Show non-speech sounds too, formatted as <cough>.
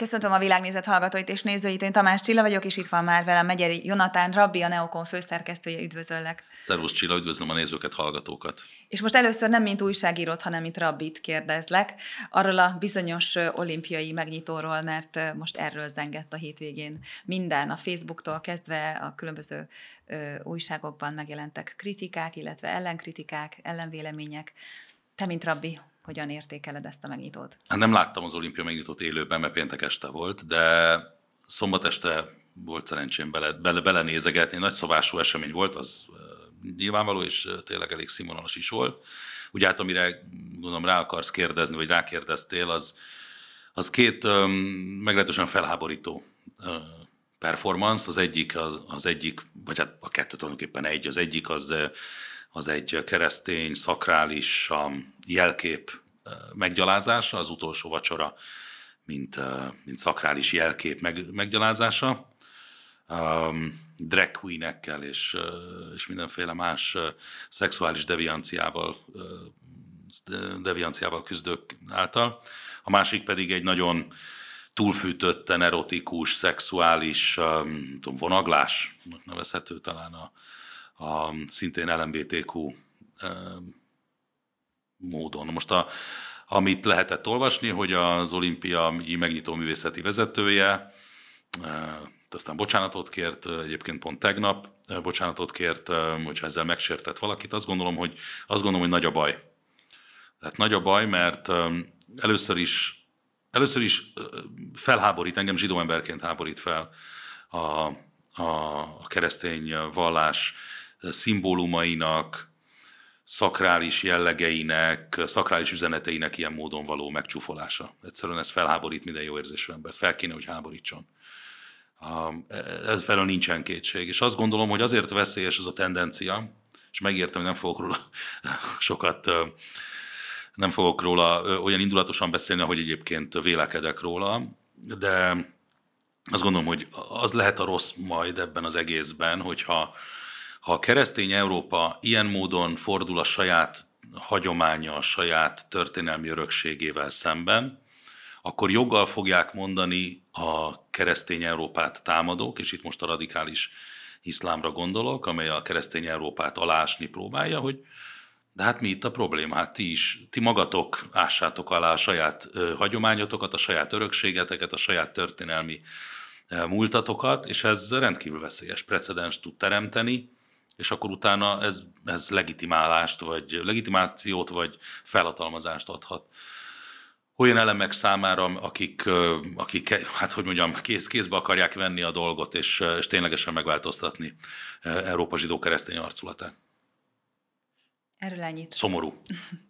Köszöntöm a világnézet hallgatóit és nézőit, én Tamás Csilla vagyok, és itt van már velem Megyeri Jonatán Rabbi, a Neokon főszerkesztője, üdvözöllek. Szervusz Csilla, üdvözlöm a nézőket, hallgatókat. És most először nem mint újságírót, hanem mint Rabbit kérdezlek, arról a bizonyos olimpiai megnyitóról, mert most erről zengett a hétvégén minden, a Facebooktól kezdve a különböző újságokban megjelentek kritikák, illetve ellenkritikák, ellenvélemények. Te, mint Rabbi, hogyan értékeled ezt a megnyitót? Hát nem láttam az olimpia megnyitót élőben, mert péntek este volt, de szombat este volt szerencsém bele, bele, belenézegetni. Nagy szobású esemény volt, az eh, nyilvánvaló, és eh, tényleg elég színvonalas is volt. Ugye hát amire gondolom rá akarsz kérdezni, vagy rákérdeztél, az, az két um, meglehetősen felháborító uh, performance, az egyik, az, az egyik, vagy hát a kettő tulajdonképpen egy, az egyik az az egy keresztény, szakrális jelkép meggyalázása, az utolsó vacsora, mint, mint szakrális jelkép meggyalázása. Drag queenekkel és, és mindenféle más szexuális devianciával, devianciával küzdők által. A másik pedig egy nagyon túlfűtötten erotikus, szexuális tudom, vonaglás, nevezhető talán a, a szintén LMBTQ módon. Most a, amit lehetett olvasni, hogy az olimpiai megnyitó művészeti vezetője, aztán bocsánatot kért, egyébként pont tegnap bocsánatot kért, hogyha ezzel megsértett valakit, azt gondolom, hogy, azt gondolom, hogy nagy a baj. Tehát nagy a baj, mert először is, először is felháborít, engem zsidó emberként háborít fel a, a, a keresztény vallás szimbólumainak, szakrális jellegeinek, szakrális üzeneteinek ilyen módon való megcsúfolása. Egyszerűen ez felháborít minden jó érzésű embert. Fel kéne, hogy háborítson. Um, ez felől nincsen kétség. És azt gondolom, hogy azért veszélyes ez a tendencia, és megértem, hogy nem fogok róla <laughs> sokat nem fogok róla olyan indulatosan beszélni, ahogy egyébként vélekedek róla, de azt gondolom, hogy az lehet a rossz majd ebben az egészben, hogyha ha a keresztény Európa ilyen módon fordul a saját hagyománya, a saját történelmi örökségével szemben, akkor joggal fogják mondani a keresztény Európát támadók, és itt most a radikális iszlámra gondolok, amely a keresztény Európát alásni próbálja, hogy de hát mi itt a probléma? Hát ti is, ti magatok ássátok alá a saját ö, hagyományotokat, a saját örökségeteket, a saját történelmi ö, múltatokat, és ez rendkívül veszélyes precedens tud teremteni, és akkor utána ez, ez legitimálást, vagy legitimációt, vagy felhatalmazást adhat olyan elemek számára, akik, akik hát hogy mondjam, kéz, kézbe akarják venni a dolgot, és, és ténylegesen megváltoztatni Európa zsidó keresztény arculatát. Erről ennyit. Szomorú. <laughs>